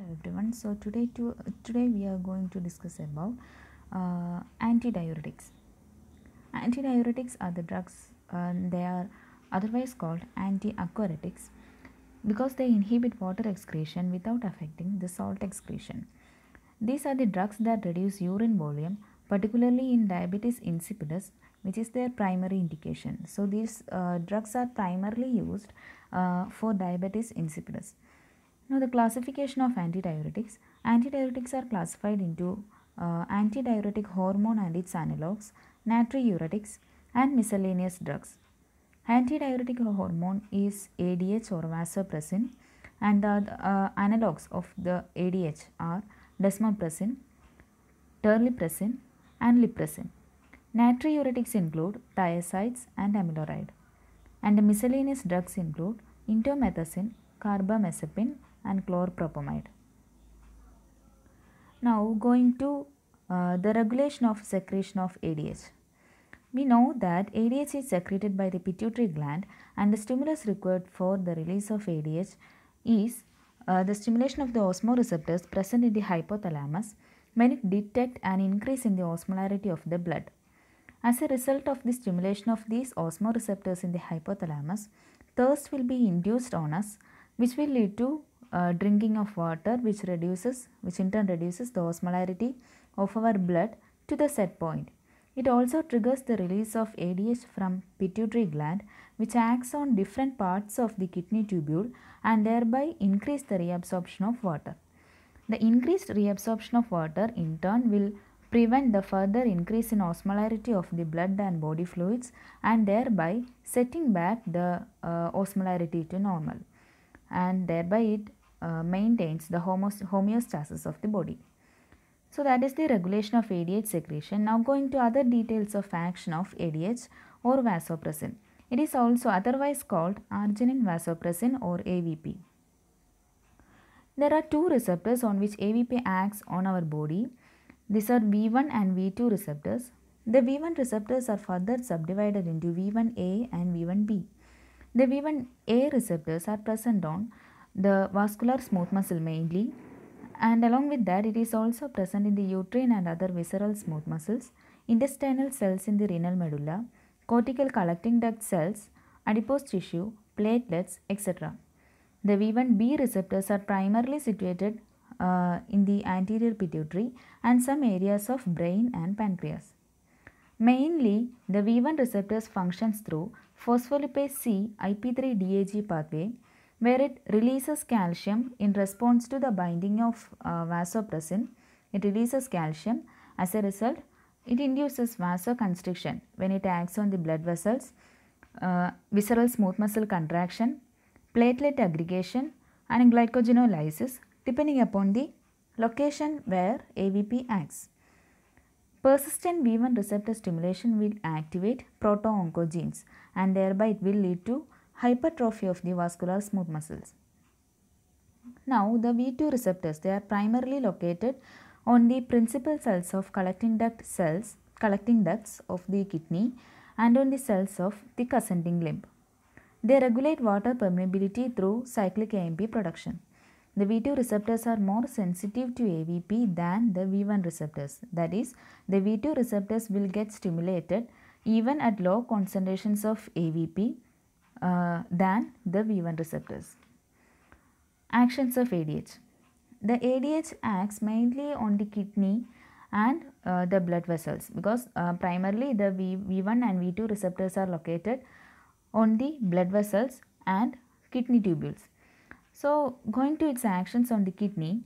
hello everyone so today to today we are going to discuss about uh, antidiuretics antidiuretics are the drugs uh, they are otherwise called antiaquatics because they inhibit water excretion without affecting the salt excretion these are the drugs that reduce urine volume particularly in diabetes insipidus which is their primary indication so these uh, drugs are primarily used uh, for diabetes insipidus now the classification of antidiuretics. Antidiuretics are classified into uh, antidiuretic hormone and its analogs, natriuretics and miscellaneous drugs. Antidiuretic hormone is ADH or vasopressin and the uh, analogs of the ADH are desmopressin, terlipressin and lipressin. Natriuretics include thiazides and amiloride and the miscellaneous drugs include intomethacin, carbamazepine and chlorpropamide. Now going to uh, the regulation of secretion of ADH. We know that ADH is secreted by the pituitary gland and the stimulus required for the release of ADH is uh, the stimulation of the osmoreceptors present in the hypothalamus when it detect an increase in the osmolarity of the blood. As a result of the stimulation of these osmoreceptors in the hypothalamus, thirst will be induced on us which will lead to uh, drinking of water which reduces which in turn reduces the osmolarity of our blood to the set point it also triggers the release of adh from pituitary gland which acts on different parts of the kidney tubule and thereby increase the reabsorption of water the increased reabsorption of water in turn will prevent the further increase in osmolarity of the blood and body fluids and thereby setting back the uh, osmolarity to normal and thereby it uh, maintains the homeostasis of the body. So that is the regulation of ADH secretion. Now going to other details of action of ADH or vasopressin. It is also otherwise called arginine vasopressin or AVP. There are two receptors on which AVP acts on our body. These are V1 and V2 receptors. The V1 receptors are further subdivided into V1A and V1B. The V1A receptors are present on the vascular smooth muscle mainly and along with that it is also present in the uterine and other visceral smooth muscles, intestinal cells in the renal medulla, cortical collecting duct cells, adipose tissue, platelets etc. The V1B receptors are primarily situated uh, in the anterior pituitary and some areas of brain and pancreas. Mainly, the V1 receptors functions through phospholipase C IP3 DAG pathway where it releases calcium in response to the binding of uh, vasopressin. It releases calcium. As a result, it induces vasoconstriction when it acts on the blood vessels, uh, visceral smooth muscle contraction, platelet aggregation and glycogenolysis depending upon the location where AVP acts. Persistent V1 receptor stimulation will activate proto-oncogenes and thereby it will lead to hypertrophy of the vascular smooth muscles. Now the V2 receptors, they are primarily located on the principal cells of collecting duct cells, collecting ducts of the kidney and on the cells of the ascending limb. They regulate water permeability through cyclic AMP production. The V2 receptors are more sensitive to AVP than the V1 receptors. That is, the V2 receptors will get stimulated even at low concentrations of AVP uh, than the V1 receptors. Actions of ADH. The ADH acts mainly on the kidney and uh, the blood vessels because uh, primarily the v, V1 and V2 receptors are located on the blood vessels and kidney tubules. So, going to its actions on the kidney,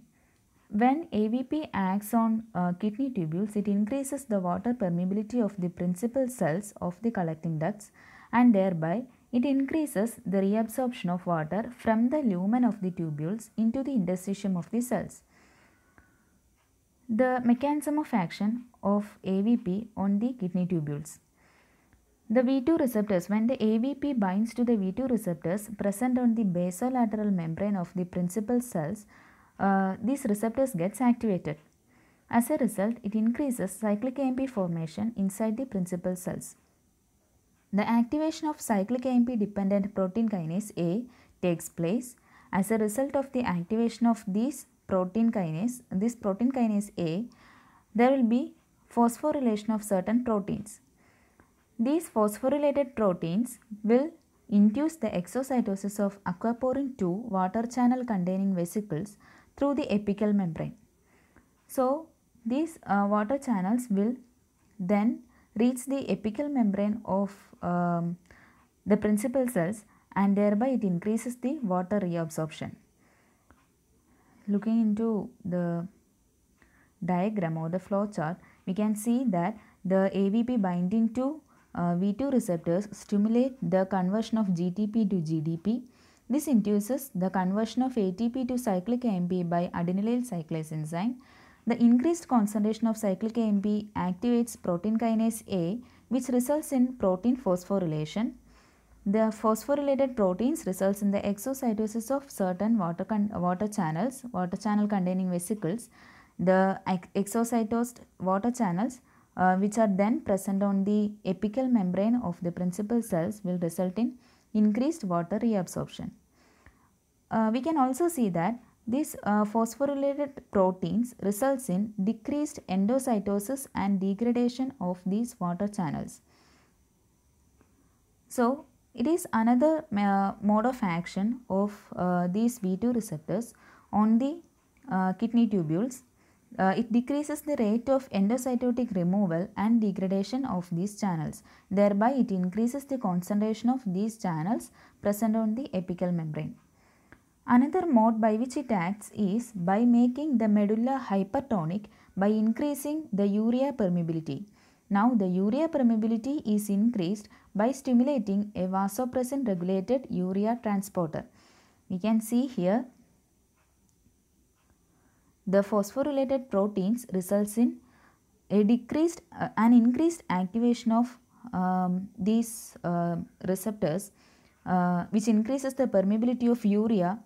when AVP acts on uh, kidney tubules, it increases the water permeability of the principal cells of the collecting ducts and thereby it increases the reabsorption of water from the lumen of the tubules into the interstitium of the cells. The mechanism of action of AVP on the kidney tubules. The V2 receptors, when the AVP binds to the V2 receptors present on the basolateral membrane of the principal cells, uh, these receptors gets activated. As a result, it increases cyclic AMP formation inside the principal cells. The activation of cyclic AMP dependent protein kinase A takes place as a result of the activation of this protein kinase, this protein kinase A, there will be phosphorylation of certain proteins. These phosphorylated proteins will induce the exocytosis of aquaporin 2 water channel containing vesicles through the apical membrane. So, these uh, water channels will then reach the apical membrane of um, the principal cells and thereby it increases the water reabsorption. Looking into the diagram or the flow chart, we can see that the AVP binding to uh, V2 receptors stimulate the conversion of GTP to GDP. This induces the conversion of ATP to cyclic AMP by adenylyl cyclase enzyme the increased concentration of cyclic AMP activates protein kinase A which results in protein phosphorylation. The phosphorylated proteins results in the exocytosis of certain water, water channels, water channel containing vesicles, the ex exocytosed water channels uh, which are then present on the apical membrane of the principal cells will result in increased water reabsorption. Uh, we can also see that these uh, phosphorylated proteins results in decreased endocytosis and degradation of these water channels. So, it is another uh, mode of action of uh, these V2 receptors on the uh, kidney tubules. Uh, it decreases the rate of endocytotic removal and degradation of these channels. Thereby, it increases the concentration of these channels present on the apical membrane. Another mode by which it acts is by making the medulla hypertonic by increasing the urea permeability. Now the urea permeability is increased by stimulating a vasopressin regulated urea transporter. We can see here the phosphorylated proteins results in a decreased uh, an increased activation of um, these uh, receptors uh, which increases the permeability of urea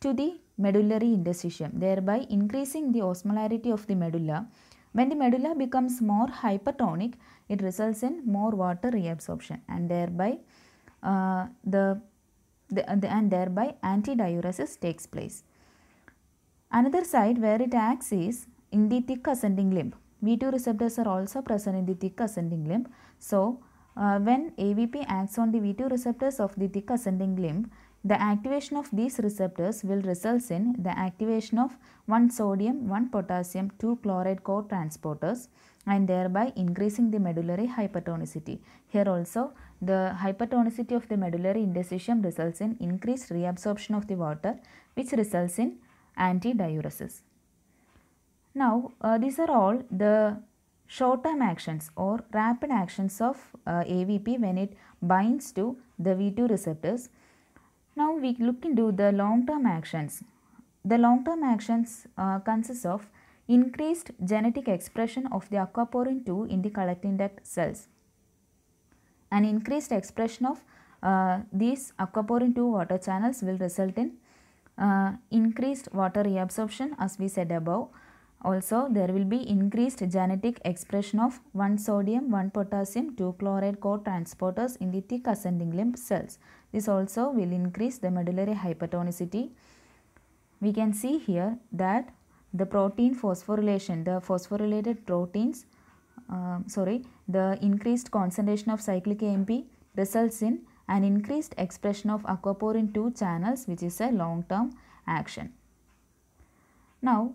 to the medullary interstitium, thereby increasing the osmolarity of the medulla. When the medulla becomes more hypertonic, it results in more water reabsorption and thereby uh, the, the, uh, the and thereby antidiuresis takes place. Another site where it acts is in the thick ascending limb. V2 receptors are also present in the thick ascending limb. So, uh, when AVP acts on the V2 receptors of the thick ascending limb, the activation of these receptors will result in the activation of 1 sodium, 1 potassium, 2 chloride co-transporters and thereby increasing the medullary hypertonicity. Here also the hypertonicity of the medullary interstitium results in increased reabsorption of the water which results in antidiuresis. Now uh, these are all the short term actions or rapid actions of uh, AVP when it binds to the V2 receptors. Now we look into the long-term actions. The long-term actions uh, consists of increased genetic expression of the aquaporin 2 in the collecting duct cells. An increased expression of uh, these aquaporin 2 water channels will result in uh, increased water reabsorption as we said above also, there will be increased genetic expression of 1 sodium, 1 potassium, 2 chloride co-transporters in the thick ascending limb cells. This also will increase the medullary hypertonicity. We can see here that the protein phosphorylation, the phosphorylated proteins, uh, sorry, the increased concentration of cyclic AMP results in an increased expression of aquaporin 2 channels which is a long-term action. Now,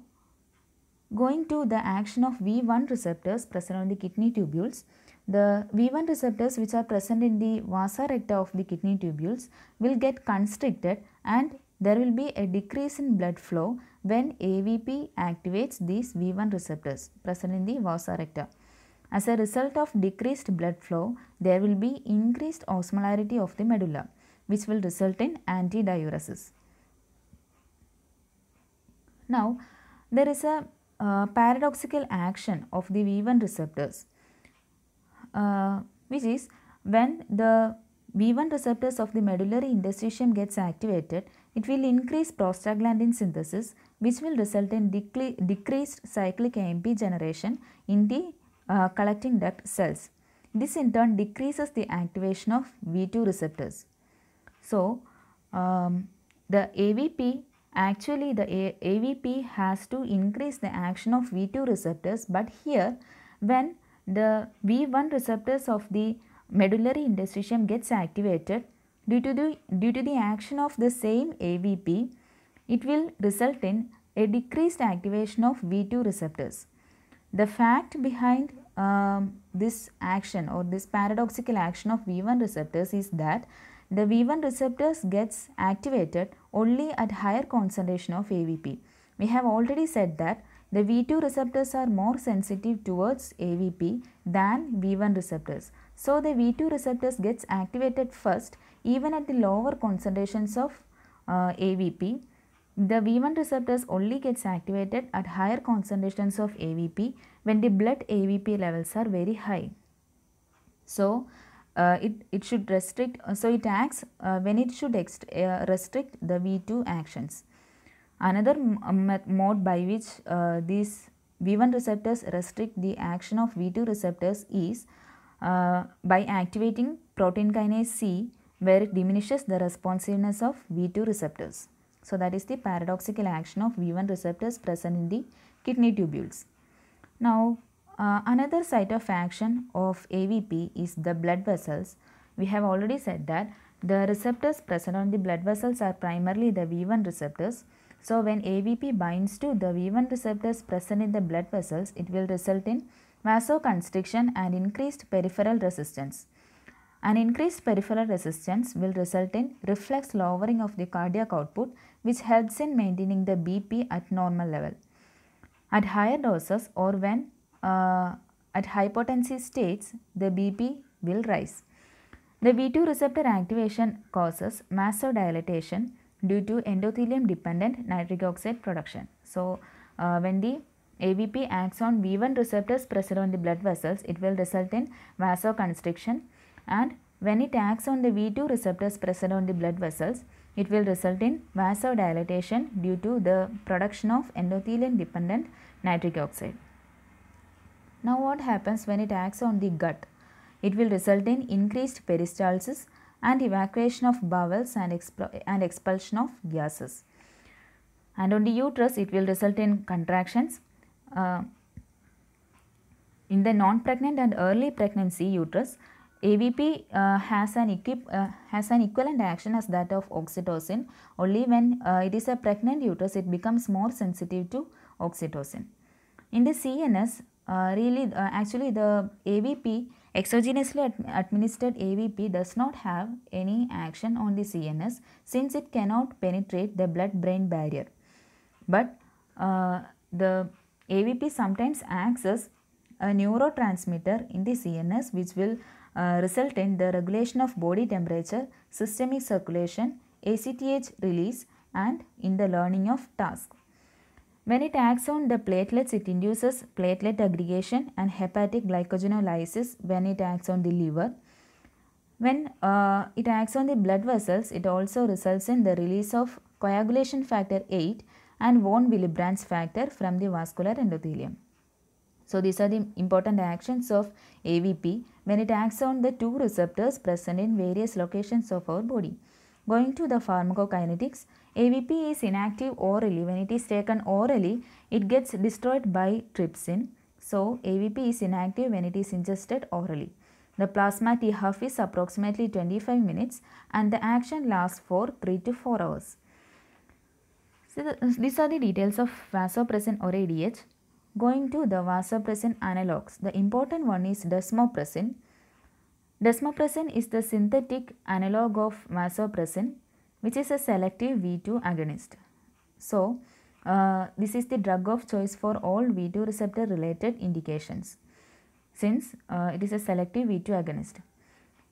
Going to the action of V1 receptors present on the kidney tubules, the V1 receptors which are present in the vasa recta of the kidney tubules will get constricted and there will be a decrease in blood flow when AVP activates these V1 receptors present in the vasa recta. As a result of decreased blood flow, there will be increased osmolarity of the medulla which will result in antidiuresis. Now, there is a uh, paradoxical action of the V1 receptors, uh, which is when the V1 receptors of the medullary interstitium gets activated, it will increase prostaglandin synthesis which will result in decreased cyclic AMP generation in the uh, collecting duct cells. This in turn decreases the activation of V2 receptors. So, um, the AVP Actually, the AVP has to increase the action of V2 receptors, but here when the V1 receptors of the medullary interstitium gets activated due to the, due to the action of the same AVP, it will result in a decreased activation of V2 receptors. The fact behind um, this action or this paradoxical action of V1 receptors is that the V1 receptors gets activated only at higher concentration of AVP. We have already said that the V2 receptors are more sensitive towards AVP than V1 receptors. So, the V2 receptors gets activated first even at the lower concentrations of uh, AVP. The V1 receptors only gets activated at higher concentrations of AVP when the blood AVP levels are very high. So, uh, it, it should restrict, uh, so it acts uh, when it should uh, restrict the V2 actions. Another mode by which these V1 receptors restrict the action of V2 receptors is by activating protein kinase C where it diminishes the responsiveness of V2 receptors. So, that is the paradoxical action of V1 receptors present in the kidney tubules. Now, uh, another site of action of AVP is the blood vessels. We have already said that the receptors present on the blood vessels are primarily the V1 receptors. So, when AVP binds to the V1 receptors present in the blood vessels, it will result in vasoconstriction and increased peripheral resistance. An increased peripheral resistance will result in reflex lowering of the cardiac output which helps in maintaining the BP at normal level. At higher doses or when uh, at hypotensive states, the BP will rise. The V2 receptor activation causes vasodilatation due to endothelium dependent nitric oxide production. So, uh, when the AVP acts on V1 receptors present on the blood vessels, it will result in vasoconstriction and when it acts on the V2 receptors present on the blood vessels, it will result in vasodilatation due to the production of endothelium dependent nitric oxide. Now what happens when it acts on the gut? It will result in increased peristalsis and evacuation of bowels and, and expulsion of gases. And on the uterus, it will result in contractions. Uh, in the non-pregnant and early pregnancy uterus, AVP uh, has, an equip, uh, has an equivalent action as that of oxytocin only when uh, it is a pregnant uterus it becomes more sensitive to oxytocin. In the CNS uh, really uh, actually the AVP Exogenously ad administered AVP does not have any action on the CNS since it cannot penetrate the blood-brain barrier. But uh, the AVP sometimes acts as a neurotransmitter in the CNS which will uh, result in the regulation of body temperature, systemic circulation, ACTH release and in the learning of tasks. When it acts on the platelets, it induces platelet aggregation and hepatic glycogenolysis when it acts on the liver. When uh, it acts on the blood vessels, it also results in the release of coagulation factor 8 and von Willebrand's factor from the vascular endothelium. So these are the important actions of AVP when it acts on the two receptors present in various locations of our body. Going to the pharmacokinetics, AVP is inactive orally. When it is taken orally, it gets destroyed by trypsin. So, AVP is inactive when it is ingested orally. The plasma half is approximately 25 minutes and the action lasts for 3 to 4 hours. So the, these are the details of vasopressin or ADH. Going to the vasopressin analogs. The important one is desmopressin. Desmopressin is the synthetic analog of vasopressin which is a selective V2 agonist. So, uh, this is the drug of choice for all V2 receptor related indications since uh, it is a selective V2 agonist.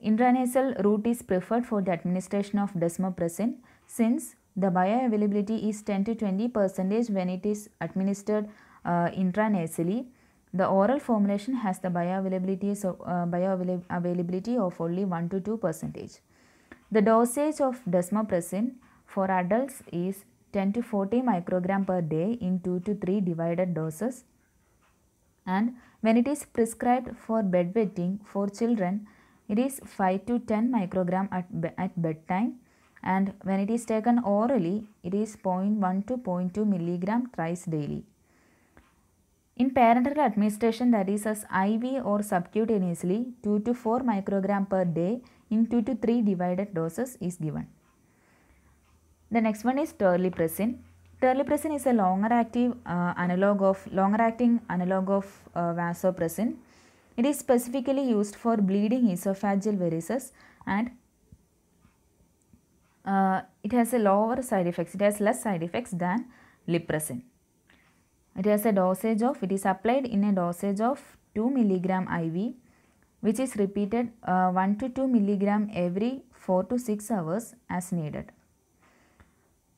Intranasal route is preferred for the administration of desmopressin since the bioavailability is 10 to 20 percentage when it is administered uh, intranasally. The oral formulation has the bioavailability, so, uh, bioavailability of only 1 to 2 percentage. The dosage of desmopressin for adults is 10 to 40 microgram per day in 2 to 3 divided doses and when it is prescribed for bedwetting for children it is 5 to 10 microgram at, at bedtime and when it is taken orally it is 0.1 to 0.2 milligram thrice daily. In parenteral administration that is as IV or subcutaneously 2 to 4 microgram per day in 2 to 3 divided doses is given. The next one is terlipressin. Terlipressin is a longer active uh, analog of longer acting analog of uh, vasopressin. It is specifically used for bleeding esophageal varices and uh, it has a lower side effects. It has less side effects than lipressin. It has a dosage of, it is applied in a dosage of 2 milligram IV which is repeated uh, 1 to 2 milligram every 4 to 6 hours as needed.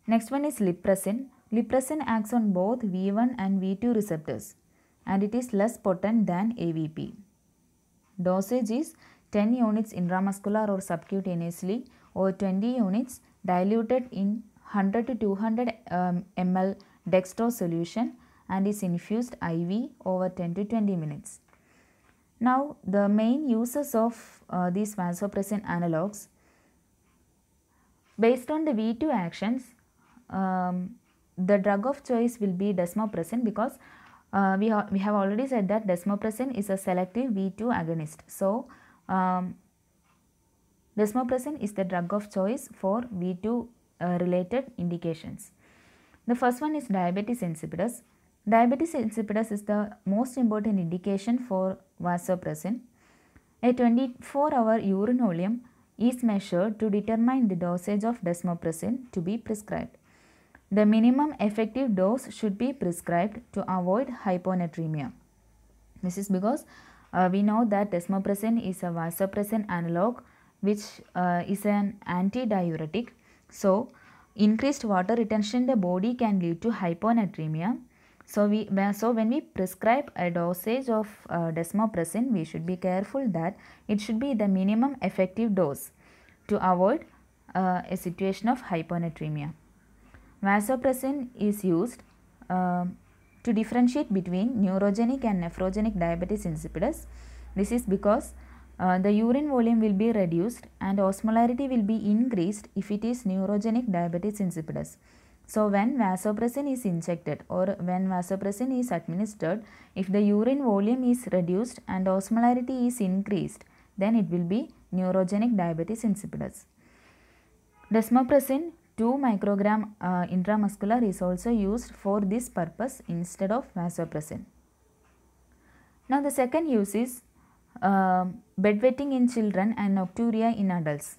Next one is lipressin. Lipressin acts on both V1 and V2 receptors and it is less potent than AVP. Dosage is 10 units intramuscular or subcutaneously or 20 units diluted in 100 to 200 um, ml dextrose solution and is infused IV over 10 to 20 minutes. Now, the main uses of uh, these vasopressin analogs based on the V2 actions, um, the drug of choice will be desmopressin because uh, we, ha we have already said that desmopressin is a selective V2 agonist. So, um, desmopressin is the drug of choice for V2 uh, related indications. The first one is diabetes insipidus. Diabetes insipidus is the most important indication for vasopressin. A 24-hour volume is measured to determine the dosage of desmopressin to be prescribed. The minimum effective dose should be prescribed to avoid hyponatremia. This is because uh, we know that desmopressin is a vasopressin analog which uh, is an antidiuretic. So, increased water retention in the body can lead to hyponatremia so, we, so when we prescribe a dosage of uh, desmopressin, we should be careful that it should be the minimum effective dose to avoid uh, a situation of hyponatremia. Vasopressin is used uh, to differentiate between neurogenic and nephrogenic diabetes insipidus. This is because uh, the urine volume will be reduced and osmolarity will be increased if it is neurogenic diabetes insipidus. So when vasopressin is injected or when vasopressin is administered, if the urine volume is reduced and osmolarity is increased, then it will be neurogenic diabetes insipidus. Desmopressin 2 microgram uh, intramuscular is also used for this purpose instead of vasopressin. Now the second use is uh, bedwetting in children and nocturia in adults.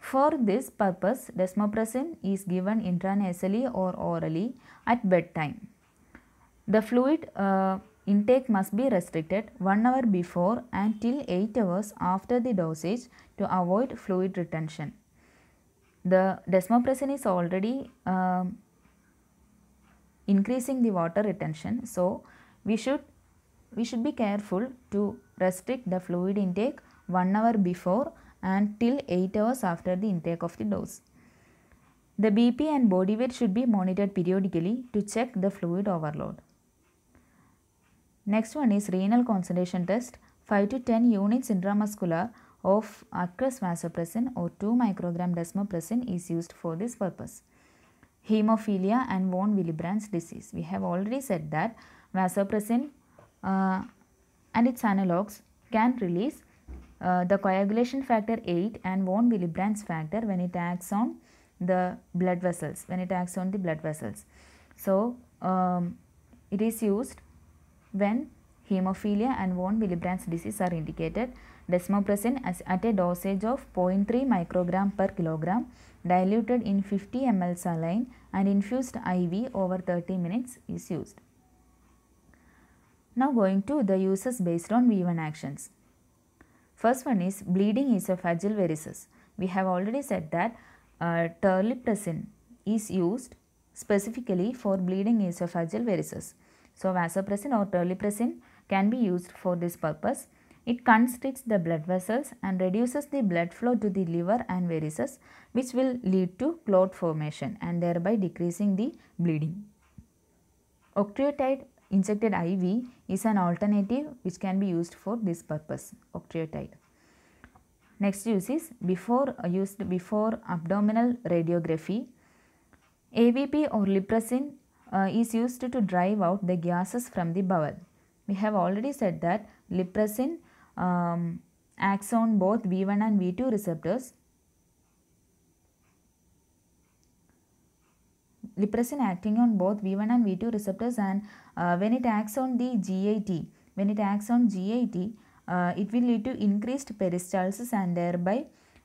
For this purpose, desmopressin is given intranasally or orally at bedtime. The fluid uh, intake must be restricted 1 hour before and till 8 hours after the dosage to avoid fluid retention. The desmopressin is already uh, increasing the water retention. So, we should, we should be careful to restrict the fluid intake 1 hour before and till 8 hours after the intake of the dose. The BP and body weight should be monitored periodically to check the fluid overload. Next one is renal concentration test 5 to 10 units intramuscular of aqueous vasopressin or 2 microgram desmopressin is used for this purpose. Hemophilia and von Willebrand's disease. We have already said that vasopressin uh, and its analogs can release uh, the coagulation factor 8 and von Willebrand's factor when it acts on the blood vessels, when it acts on the blood vessels. So, um, it is used when hemophilia and von Willebrand's disease are indicated. Desmopressin as at a dosage of 0.3 microgram per kilogram diluted in 50 ml saline and infused IV over 30 minutes is used. Now going to the uses based on V1 actions. First one is bleeding esophageal varices. We have already said that uh, terlipressin is used specifically for bleeding esophageal varices. So vasopressin or terlipressin can be used for this purpose. It constricts the blood vessels and reduces the blood flow to the liver and varices which will lead to clot formation and thereby decreasing the bleeding. Octreotide Injected IV is an alternative which can be used for this purpose, octreotide. Next use is before uh, used before abdominal radiography. AVP or lipracin uh, is used to drive out the gases from the bowel. We have already said that lipracin um, acts on both V1 and V2 receptors. Lipracin acting on both V1 and V2 receptors and uh, when it acts on the GIT, when it acts on GIT, uh, it will lead to increased peristalsis and thereby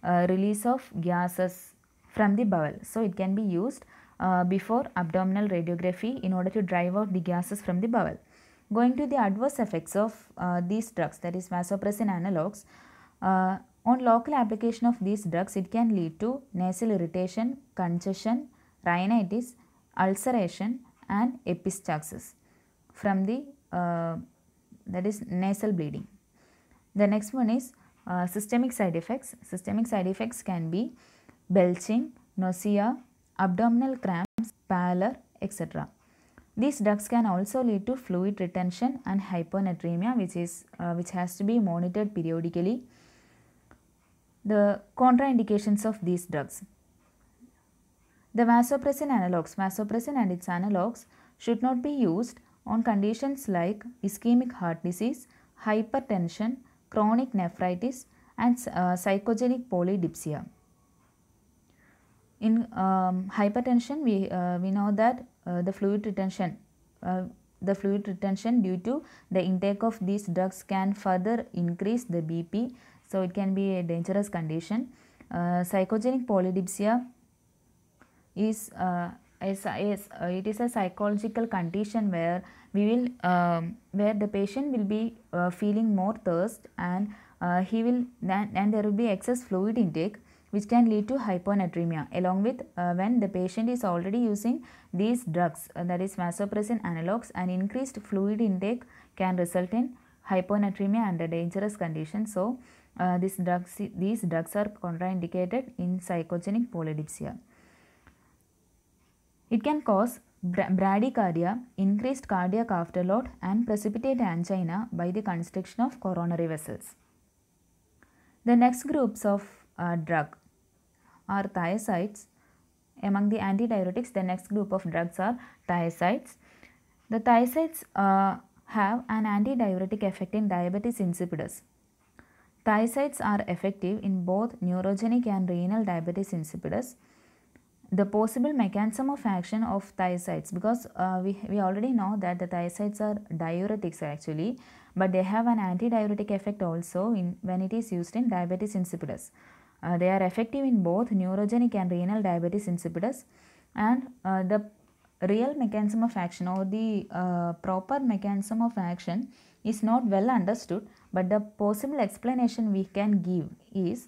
uh, release of gases from the bowel. So it can be used uh, before abdominal radiography in order to drive out the gases from the bowel. Going to the adverse effects of uh, these drugs, that is vasopressin analogs, uh, on local application of these drugs, it can lead to nasal irritation, congestion, rhinitis, ulceration, and epistaxis from the uh, that is nasal bleeding. The next one is uh, systemic side effects. Systemic side effects can be belching, nausea, abdominal cramps, pallor, etc. These drugs can also lead to fluid retention and hyponatremia which is uh, which has to be monitored periodically. The contraindications of these drugs. The vasopressin analogs, vasopressin and its analogs should not be used on conditions like ischemic heart disease, hypertension, chronic nephritis and uh, psychogenic polydipsia. In um, hypertension, we, uh, we know that uh, the fluid retention uh, the fluid retention due to the intake of these drugs can further increase the BP. So, it can be a dangerous condition. Uh, psychogenic polydipsia is uh, is, is uh, it is a psychological condition where we will um, where the patient will be uh, feeling more thirst and uh, he will and there will be excess fluid intake which can lead to hyponatremia along with uh, when the patient is already using these drugs uh, that is vasopressin analogs and increased fluid intake can result in hyponatremia under dangerous condition so uh, these drugs these drugs are contraindicated in psychogenic polydipsia it can cause bradycardia, increased cardiac afterload and precipitate angina by the constriction of coronary vessels. The next groups of uh, drug are thiazides. Among the antidiuretics, the next group of drugs are thiazides. The thiazides uh, have an antidiuretic effect in diabetes insipidus. Thiazides are effective in both neurogenic and renal diabetes insipidus the possible mechanism of action of thiazides because uh, we, we already know that the thiazides are diuretics actually but they have an antidiuretic effect also in when it is used in diabetes insipidus. Uh, they are effective in both neurogenic and renal diabetes insipidus and uh, the real mechanism of action or the uh, proper mechanism of action is not well understood but the possible explanation we can give is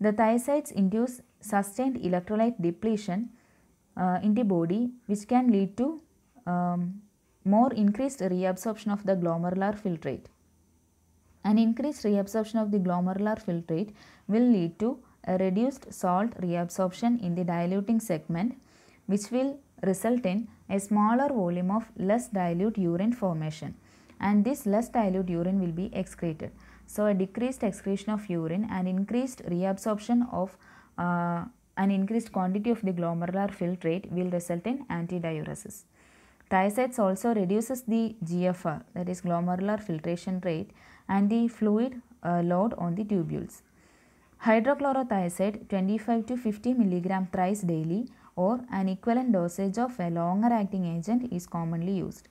the thiazides induce sustained electrolyte depletion uh, in the body which can lead to um, more increased reabsorption of the glomerular filtrate. An increased reabsorption of the glomerular filtrate will lead to a reduced salt reabsorption in the diluting segment which will result in a smaller volume of less dilute urine formation and this less dilute urine will be excreted. So, a decreased excretion of urine and increased reabsorption of uh, an increased quantity of the glomerular filtrate will result in antidiuresis. Thiazides also reduces the GFR that is glomerular filtration rate and the fluid uh, load on the tubules. Hydrochlorothiazide 25 to 50 mg thrice daily or an equivalent dosage of a longer acting agent is commonly used.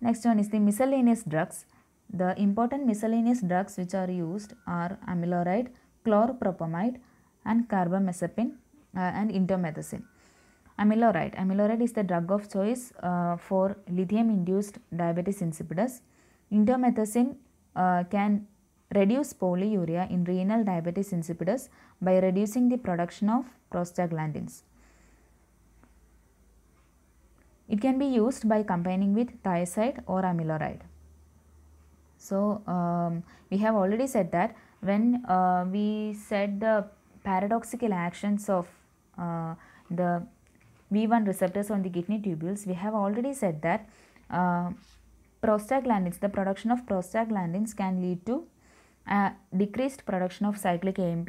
Next one is the miscellaneous drugs. The important miscellaneous drugs which are used are amiloride, chlorpropamide, and carbamazepine uh, and indomethacin. Amiloride. Amiloride is the drug of choice uh, for lithium induced diabetes insipidus. Indomethacin uh, can reduce polyuria in renal diabetes insipidus by reducing the production of prostaglandins. It can be used by combining with thiazide or amiloride. So, um, we have already said that when uh, we said the paradoxical actions of uh, the V1 receptors on the kidney tubules, we have already said that uh, prostaglandins, the production of prostaglandins can lead to uh, decreased production of cyclic AMP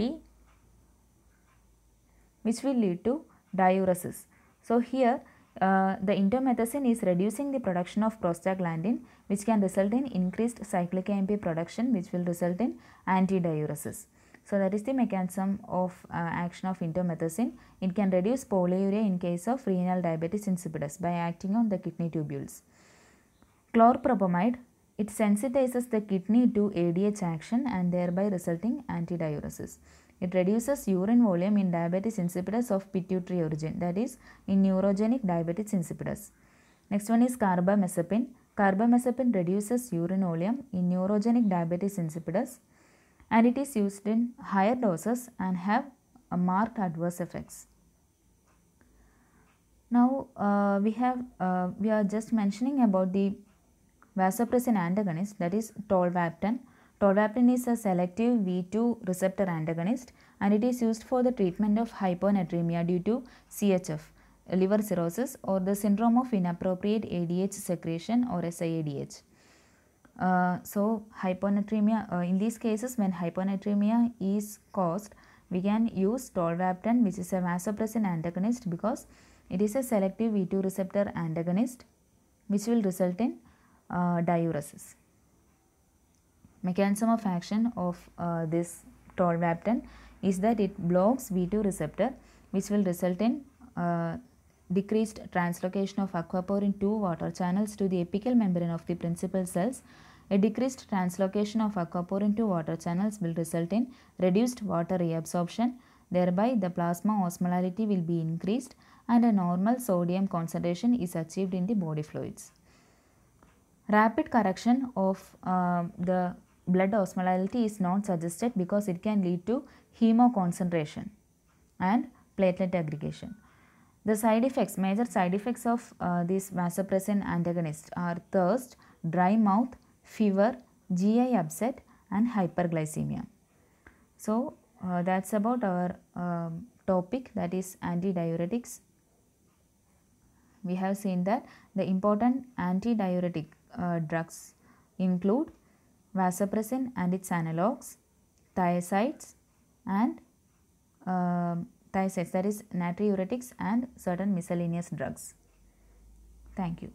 which will lead to diuresis. So, here uh, the intermethacin is reducing the production of prostaglandin which can result in increased cyclic AMP production which will result in antidiuresis. So, that is the mechanism of uh, action of intermethacin. It can reduce polyuria in case of renal diabetes insipidus by acting on the kidney tubules. Chlorpropamide, it sensitizes the kidney to ADH action and thereby resulting antidiuresis. It reduces urine volume in diabetes insipidus of pituitary origin that is in neurogenic diabetes insipidus. Next one is carbamazepine. Carbamazepine reduces urine volume in neurogenic diabetes insipidus and it is used in higher doses and have marked adverse effects. Now uh, we have uh, we are just mentioning about the vasopressin antagonist that is tolvaptan. Tolvaptan is a selective V2 receptor antagonist and it is used for the treatment of hyponatremia due to CHF, liver cirrhosis or the syndrome of inappropriate ADH secretion or SIADH. Uh, so hyponatremia, uh, in these cases when hyponatremia is caused, we can use tolvaptan which is a vasopressin antagonist because it is a selective V2 receptor antagonist which will result in uh, diuresis. Mechanism of action of uh, this tolvaptan is that it blocks V2 receptor which will result in uh, decreased translocation of aquaporin 2 water channels to the apical membrane of the principal cells. A decreased translocation of aquaporin 2 water channels will result in reduced water reabsorption. Thereby, the plasma osmolarity will be increased and a normal sodium concentration is achieved in the body fluids. Rapid correction of uh, the blood osmolarity is not suggested because it can lead to hemoconcentration and platelet aggregation. The side effects, major side effects of uh, vasopressin antagonist are thirst, dry mouth, fever, GI upset and hyperglycemia. So uh, that's about our um, topic that is antidiuretics. We have seen that the important antidiuretic uh, drugs include vasopressin and its analogs, thiazides and um, thiazides that is natriuretics and certain miscellaneous drugs. Thank you.